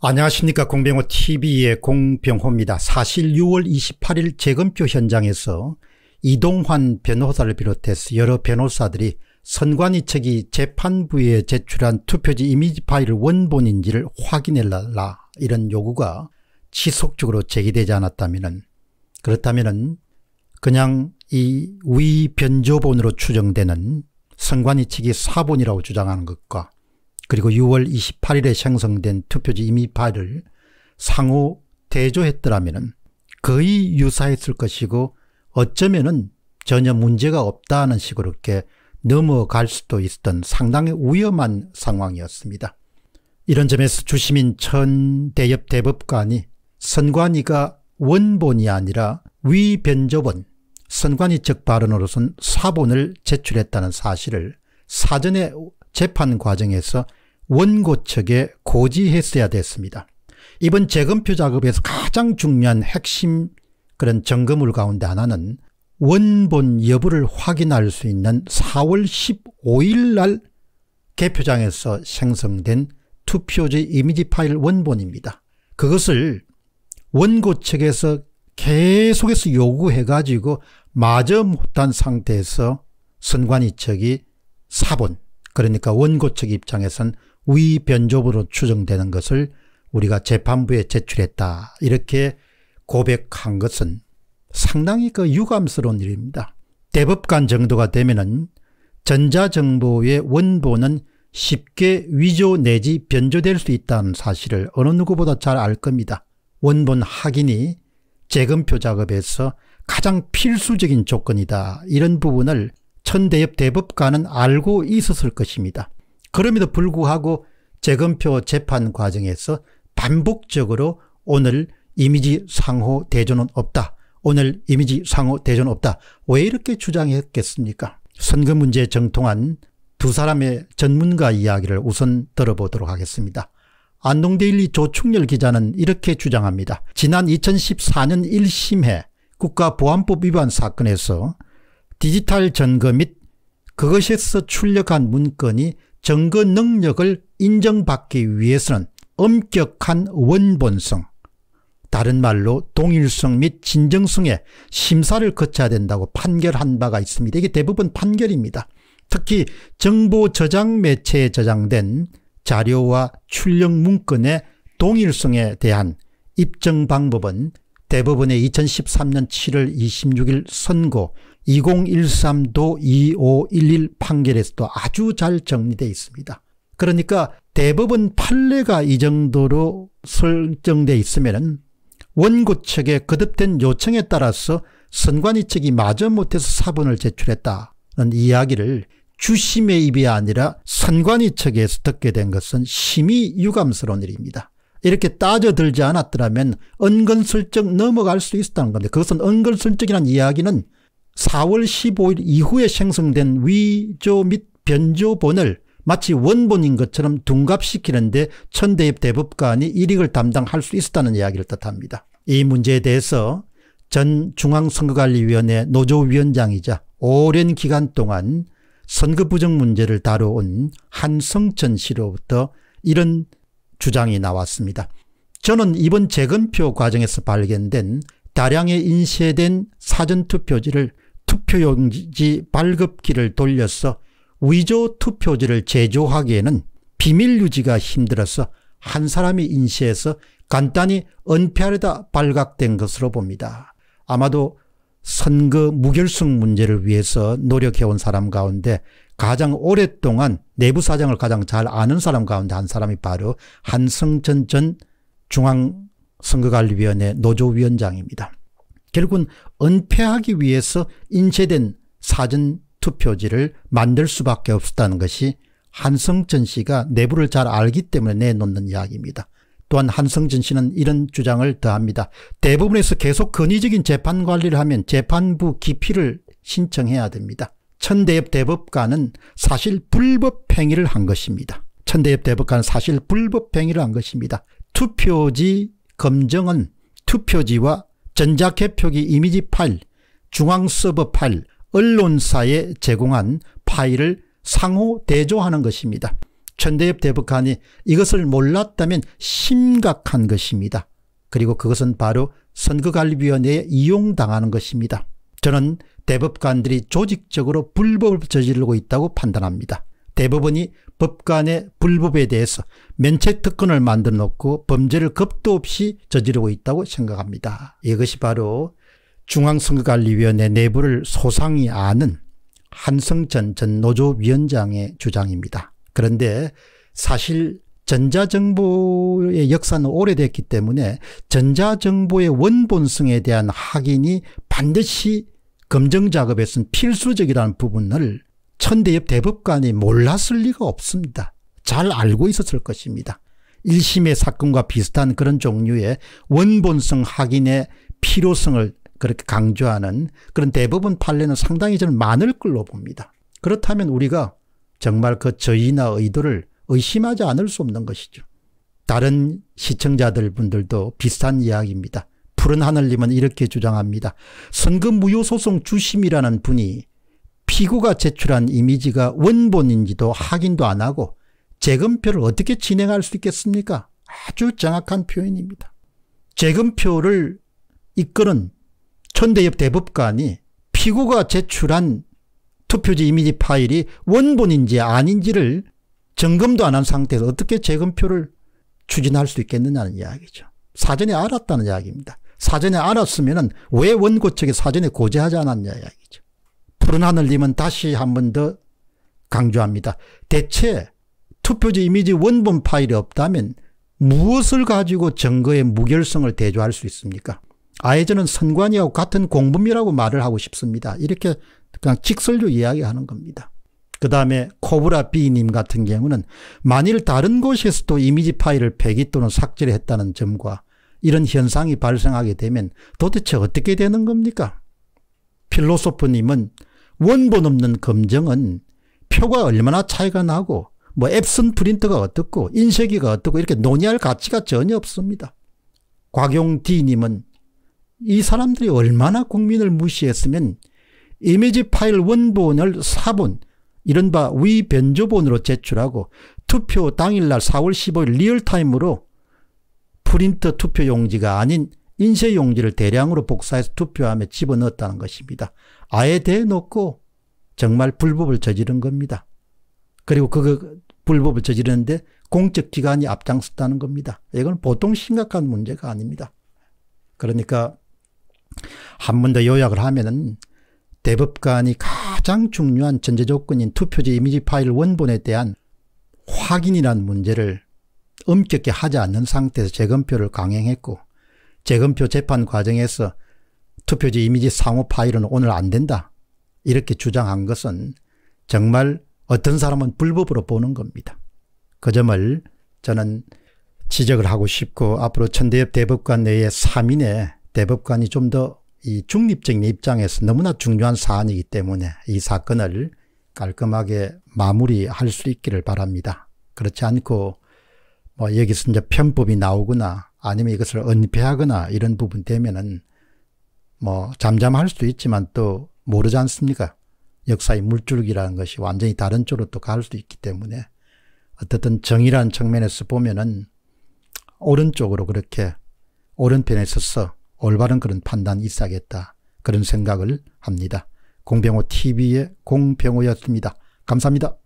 안녕하십니까 공병호 tv의 공병호입니다. 사실 6월 28일 재검표 현장에서 이동환 변호사를 비롯해서 여러 변호사들이 선관위 측이 재판부에 제출한 투표지 이미지 파일 원본인지를 확인해달라 이런 요구가 지속적으로 제기되지 않았다면 그렇다면 그냥 이 위변조본으로 추정되는 선관위 측이 사본이라고 주장하는 것과 그리고 6월 28일에 생성된 투표지 이미 발을 상호 대조했더라면 거의 유사했을 것이고 어쩌면은 전혀 문제가 없다는 식으로 이렇게 넘어갈 수도 있었던 상당히 위험한 상황이었습니다. 이런 점에서 주시민 천 대엽 대법관이 선관위가 원본이 아니라 위변조본, 선관위적 발언으로선 사본을 제출했다는 사실을 사전에 재판 과정에서 원고 측에 고지했어야 됐습니다. 이번 재검표 작업에서 가장 중요한 핵심 그런 점검물 가운데 하나는 원본 여부를 확인할 수 있는 4월 15일 날 개표장에서 생성된 투표지 이미지 파일 원본입니다. 그것을 원고 측에서 계속해서 요구해가지고 마저 못한 상태에서 선관위 측이 사본 그러니까 원고 측 입장에선 위 변조부로 추정되는 것을 우리가 재판부에 제출했다 이렇게 고백한 것은 상당히 그 유감스러운 일입니다. 대법관 정도가 되면은 전자정보의 원본은 쉽게 위조 내지 변조될 수 있다는 사실을 어느 누구보다 잘 알 겁니다. 원본 확인이 재검표 작업에서 가장 필수적인 조건이다 이런 부분을 천대엽 대법관은 알고 있었을 것입니다. 그럼에도 불구하고 재검표 재판 과정에서 반복적으로 오늘 이미지 상호 대조는 없다. 오늘 이미지 상호 대조는 없다. 왜 이렇게 주장했겠습니까? 선거 문제 정통한 두 사람의 전문가 이야기를 우선 들어보도록 하겠습니다. 안동데일리 조충렬 기자는 이렇게 주장합니다. 지난 2014년 1심회 국가보안법 위반 사건에서 디지털 전거 및 그것에서 출력한 문건이 증거 능력을 인정받기 위해서는 엄격한 원본성, 다른 말로 동일성 및 진정성의 심사를 거쳐야 된다고 판결한 바가 있습니다. 이게 대부분 판결입니다. 특히 정보 저장 매체에 저장된 자료와 출력 문건의 동일성에 대한 입증 방법은 대법원의 2013년 7월 26일 선고 2013도 2511 판결에서도 아주 잘 정리되어 있습니다. 그러니까 대법원 판례가 이 정도로 설정돼 있으면 원고 측의 거듭된 요청에 따라서 선관위 측이 마저 못해서 사본을 제출했다는 이야기를 주심의 입이 아니라 선관위 측에서 듣게 된 것은 심히 유감스러운 일입니다. 이렇게 따져들지 않았더라면 은근슬쩍 넘어갈 수 있었다는 건데 그것은 은근슬쩍이라는 이야기는 4월 15일 이후에 생성된 위조 및 변조본을 마치 원본인 것처럼 둔갑시키는데 천대입 대법관이 이익을 담당할 수 있었다는 이야기를 뜻합니다. 이 문제에 대해서 전 중앙선거관리위원회 노조위원장이자 오랜 기간 동안 선거부정 문제를 다뤄온 한성천 씨로부터 이런 주장이 나왔습니다. 저는 이번 재검표 과정에서 발견된 다량의 인쇄된 사전투표지를 투표용지 발급기를 돌려서 위조 투표지를 제조하기에는 비밀 유지가 힘들어서 한 사람이 인쇄해서 간단히 은폐하려다 발각된 것으로 봅니다. 아마도 선거 무결승 문제를 위해서 노력해온 사람 가운데 가장 오랫동안 내부 사정을 가장 잘 아는 사람 가운데 한 사람이 바로 한승천 전 중앙선거관리위원회 노조위원장입니다. 결국은 은폐하기 위해서 인쇄된 사전투표지를 만들 수밖에 없었다는 것이 한성전 씨가 내부를 잘 알기 때문에 내놓는 이야기입니다. 또한 한성진 씨는 이런 주장을 더합니다. 대부분에서 계속 건의적인 재판관리를 하면 재판부 기피를 신청해야 됩니다. 천대엽 대법관은 사실 불법행위를 한 것입니다. 천대엽 대법관은 사실 불법행위를 한 것입니다. 투표지 검증은 투표지와 전자개표기 이미지 파일, 중앙서버 파일, 언론사에 제공한 파일을 상호 대조하는 것입니다. 천대엽 대법관이 이것을 몰랐다면 심각한 것입니다. 그리고 그것은 바로 선거관리위원회에 이용당하는 것입니다. 저는 대법관들이 조직적으로 불법을 저지르고 있다고 판단합니다. 대법원이 법관의 불법에 대해서 면책특권을 만들어 놓고 범죄를 겁도 없이 저지르고 있다고 생각합니다. 이것이 바로 중앙선거관리위원회 내부를 소상히 아는 한성천 전 노조위원장의 주장입니다. 그런데 사실 전자정보의 역사는 오래됐기 때문에 전자정보의 원본성에 대한 확인이 반드시 검증작업에서는 필수적이라는 부분을 천대엽 대법관이 몰랐을 리가 없습니다. 잘 알고 있었을 것입니다. 1심의 사건과 비슷한 그런 종류의 원본성 확인의 필요성을 그렇게 강조하는 그런 대법원 판례는 상당히 저는 많을 걸로 봅니다. 그렇다면 우리가 정말 그 저의나 의도를 의심하지 않을 수 없는 것이죠. 다른 시청자들 분들도 비슷한 이야기입니다. 푸른 하늘님은 이렇게 주장합니다. 선거 무효소송 주심이라는 분이 피고가 제출한 이미지가 원본인지도 확인도 안 하고 재검표를 어떻게 진행할 수 있겠습니까? 아주 정확한 표현입니다. 재검표를 이끄는 천대협 대법관이 피고가 제출한 투표지 이미지 파일이 원본인지 아닌지를 점검도 안 한 상태에서 어떻게 재검표를 추진할 수 있겠느냐는 이야기죠. 사전에 알았다는 이야기입니다. 사전에 알았으면 왜 원고 측에 사전에 고지하지 않았냐 이야기죠. 박은하늘님은 다시 한 번 더 강조합니다. 대체 투표지 이미지 원본 파일이 없다면 무엇을 가지고 증거의 무결성을 대조할 수 있습니까? 아예 저는 선관위하고 같은 공범이라고 말을 하고 싶습니다. 이렇게 그냥 직설로 이야기하는 겁니다. 그 다음에 코브라 B님 같은 경우는 만일 다른 곳에서도 이미지 파일을 폐기 또는 삭제를 했다는 점과 이런 현상이 발생하게 되면 도대체 어떻게 되는 겁니까? 필로소프님은 원본 없는 검정은 표가 얼마나 차이가 나고 뭐 앱슨 프린트가 어떻고 인쇄기가 어떻고 이렇게 논의할 가치가 전혀 없습니다. 곽용 D님은 이 사람들이 얼마나 국민을 무시했으면 이미지 파일 원본을 사본 이른바 위변조본으로 제출하고 투표 당일날 4월 15일 리얼타임으로 프린트 투표 용지가 아닌 인쇄 용지를 대량으로 복사해서 투표함에 집어넣었다는 것입니다. 아예 대놓고 정말 불법을 저지른 겁니다. 그리고 그거 불법을 저지르는데 공적기관이 앞장섰다는 겁니다. 이건 보통 심각한 문제가 아닙니다. 그러니까 한 번 더 요약을 하면은 대법관이 가장 중요한 전제 조건인 투표지 이미지 파일 원본에 대한 확인이란 문제를 엄격히 하지 않는 상태에서 재검표를 강행했고 재검표 재판 과정에서 투표지 이미지 상호 파일은 오늘 안 된다. 이렇게 주장한 것은 정말 어떤 사람은 불법으로 보는 겁니다. 그 점을 저는 지적을 하고 싶고 앞으로 천대엽 대법관 내에 3인의 대법관이 좀 더 이 중립적인 입장에서 너무나 중요한 사안이기 때문에 이 사건을 깔끔하게 마무리할 수 있기를 바랍니다. 그렇지 않고 뭐 여기서 이제 편법이 나오거나 아니면 이것을 은폐하거나 이런 부분 되면은 뭐 잠잠할 수도 있지만 또 모르지 않습니까? 역사의 물줄기라는 것이 완전히 다른 쪽으로 또 갈 수도 있기 때문에 어쨌든 정의라는 측면에서 보면은 오른쪽으로 그렇게 오른편에 서서 올바른 그런 판단이 있어야겠다. 그런 생각을 합니다. 공병호 TV의 공병호였습니다. 감사합니다.